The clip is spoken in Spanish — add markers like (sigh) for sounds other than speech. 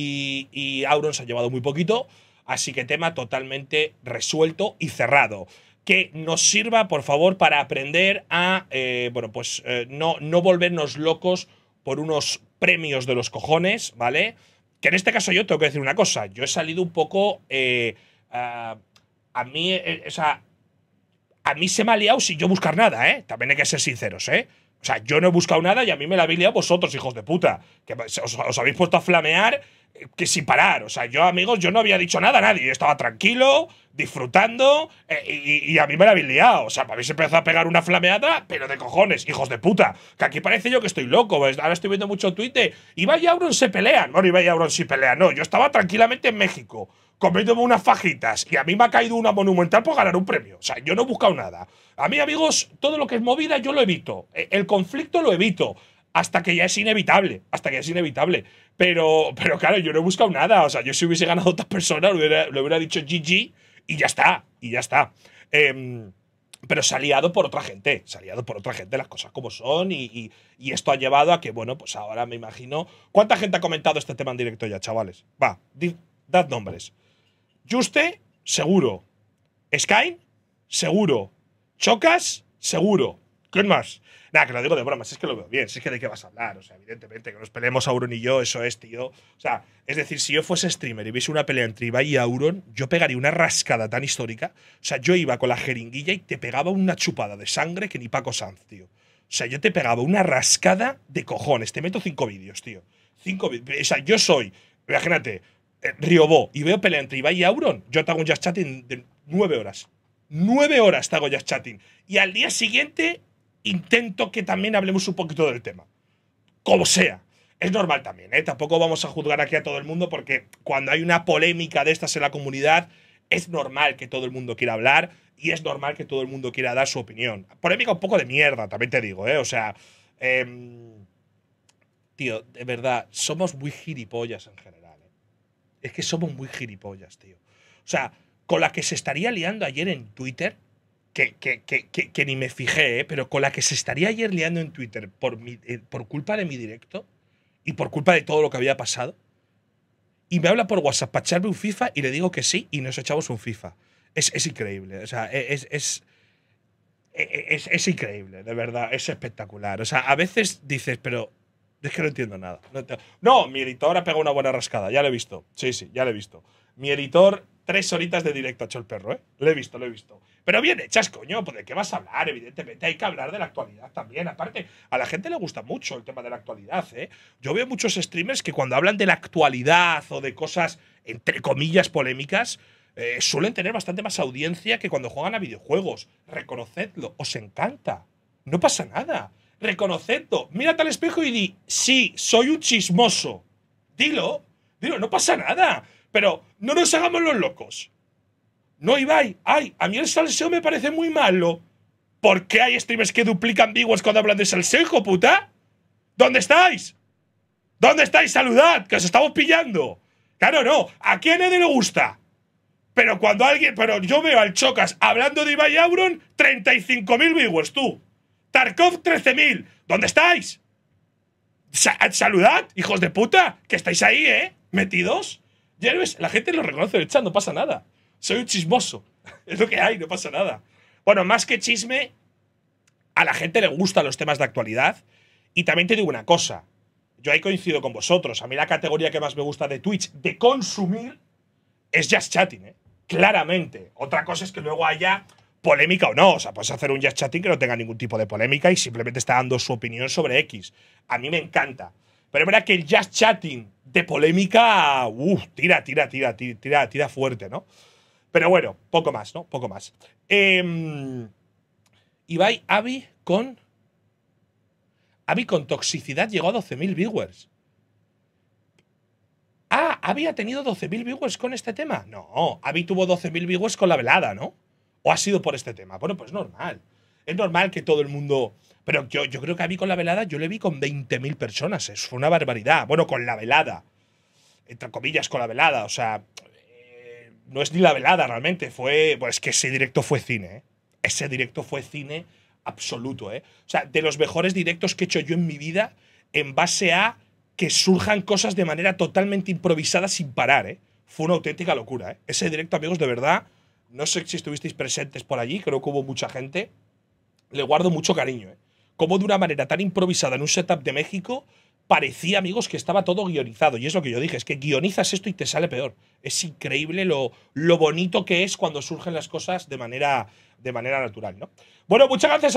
y, Auron se ha llevado muy poquito. Así que tema totalmente resuelto y cerrado. Que nos sirva, por favor, para aprender a, eh, bueno, pues eh, no, no volvernos locos por unos premios de los cojones, ¿vale? Que en este caso yo tengo que decir una cosa. Yo he salido un poco... Eh, a, mí, o sea, a mí se me ha liado sin yo buscar nada, ¿eh? También hay que ser sinceros, ¿eh? O sea, yo no he buscado nada y a mí me la habéis liado vosotros, hijos de puta. Que os habéis puesto a flamear que sin parar. O sea, yo, amigos, yo no había dicho nada a nadie. estaba tranquilo, disfrutando, eh, y, a mí me la liado. O sea, para mí se empezó a pegar una flameada, pero de cojones, hijos de puta. Que aquí parece yo que estoy loco. Pues, ahora estoy viendo mucho Twitter. Iba y Auron se pelean. No, Iba y Auron si pelean. No, yo estaba tranquilamente en México, comiéndome unas fajitas, y a mí me ha caído una monumental por ganar un premio. O sea, yo no he buscado nada. A mí, amigos, todo lo que es movida yo lo evito. E, el conflicto lo evito hasta que ya es inevitable, hasta que ya es inevitable. Pero, pero claro, yo no he buscado nada. O sea, yo si hubiese ganado a otra persona, le hubiera, dicho GG y ya está, y ya está. Em, pero se ha liado por otra gente, se ha liado por otra gente las cosas como son y, esto ha llevado a que, bueno, pues ahora me imagino... ¿Cuánta gente ha comentado este tema en directo ya, chavales? Va, dad nombres. Juste, seguro. Skyne, seguro. Chocas, seguro es más? Nada, que lo digo de broma, es que lo veo bien, si es que de qué vas a hablar. O sea, evidentemente, que nos peleemos Auron y yo, eso es, tío. O sea, es decir, si yo fuese streamer y viese una pelea entre Ibai y Auron, yo pegaría una rascada tan histórica. O sea, yo iba con la jeringuilla y te pegaba una chupada de sangre que ni Paco Sanz, tío. O sea, yo te pegaba una rascada de cojones. Te meto cinco vídeos, tío. Cinco O sea, yo soy, imagínate, eh, Riobó y veo pelea entre Ibai y Auron, yo te hago un jazz chatting de nueve horas. Nueve horas te hago jazz chatting. Y al día siguiente intento que también hablemos un poquito del tema. Como sea. Es normal también, ¿eh? Tampoco vamos a juzgar aquí a todo el mundo porque cuando hay una polémica de estas en la comunidad, es normal que todo el mundo quiera hablar y es normal que todo el mundo quiera dar su opinión. Polémica un poco de mierda, también te digo, ¿eh? O sea, em, tío, de verdad, somos muy gilipollas en general. ¿eh? Es que somos muy gilipollas, tío. O sea, con la que se estaría liando ayer en Twitter, que, ni me fijé, ¿eh? pero con la que se estaría ayer liando en Twitter por, eh, por culpa de mi directo y por culpa de todo lo que había pasado. Y me habla por WhatsApp para echarme un FIFA y le digo que sí y nos echamos un FIFA. Es, es increíble. O sea, e, es es, e, e, es, es, increíble, de verdad. Es espectacular. O sea, a veces dices, pero es que no entiendo nada. No, no mi editor ha pegado una buena rascada. Ya lo he visto. Sí, sí, ya lo he visto. Mi editor tres horitas de directo ha hecho el perro, ¿eh? Lo he visto, lo he visto. Pero bien hechas, coño, pues de qué vas a hablar, evidentemente. Hay que hablar de la actualidad también. Aparte, a la gente le gusta mucho el tema de la actualidad, ¿eh? Yo veo muchos streamers que cuando hablan de la actualidad o de cosas, entre comillas, polémicas, eh, suelen tener bastante más audiencia que cuando juegan a videojuegos. Reconocedlo, os encanta. No pasa nada. Reconocedlo. Mírate al espejo y di, sí, soy un chismoso. Dilo, dilo, no pasa nada. Pero no nos hagamos los locos. No, Ibai, ay, a mí el salseo me parece muy malo. ¿Por qué hay streamers que duplican viewers cuando hablan de salseo, puta? ¿Dónde estáis? ¿Dónde estáis? Saludad, que os estamos pillando. Claro, no, aquí a nadie le gusta. Pero cuando alguien, pero yo veo al Chocas hablando de Ibai Auron, 35.000 viewers, tú. Tarkov, 13.000. ¿Dónde estáis? saludad, hijos de puta, que estáis ahí, ¿eh? Metidos. Ya lo la gente lo reconoce el chat, no pasa nada. Soy un chismoso. (laughs) Es lo que hay, no pasa nada. Bueno, más que chisme, a la gente le gustan los temas de actualidad. Y también te digo una cosa. Yo ahí coincido con vosotros. A mí la categoría que más me gusta de Twitch de consumir es Just Chatting, ¿eh? Claramente. Otra cosa es que luego haya polémica o no. O sea, puedes hacer un Just Chatting que no tenga ningún tipo de polémica y simplemente está dando su opinión sobre X. A mí me encanta. Pero es que el jazz chatting de polémica, uff, tira, tira, tira, tira, tira, fuerte, ¿no? Pero bueno, poco más, ¿no? Poco más. Eh, Ibai, Avi con. Avi con toxicidad llegó a 12.000 viewers. Ah, ¿había tenido 12.000 viewers con este tema? No, Avi tuvo 12.000 viewers con la velada, ¿no? ¿O ha sido por este tema? Bueno, pues normal es normal que todo el mundo. Pero yo, yo creo que a mí con la velada, yo le vi con 20.000 personas. fue una barbaridad. Bueno, con la velada. Entre comillas, con la velada. O sea, eh, no es ni la velada realmente. Fue. Pues es que ese directo fue cine. ¿eh? Ese directo fue cine absoluto. ¿eh? O sea, de los mejores directos que he hecho yo en mi vida en base a que surjan cosas de manera totalmente improvisada sin parar. ¿eh? Fue una auténtica locura. Ese directo, amigos, de verdad. No sé si estuvisteis presentes por allí, creo que hubo mucha gente le guardo mucho cariño. ¿eh? Como de una manera tan improvisada en un setup de México, parecía, amigos, que estaba todo guionizado. Y es lo que yo dije, es que guionizas esto y te sale peor. Es increíble lo, lo bonito que es cuando surgen las cosas de manera, de manera natural, ¿no? Bueno, muchas gracias.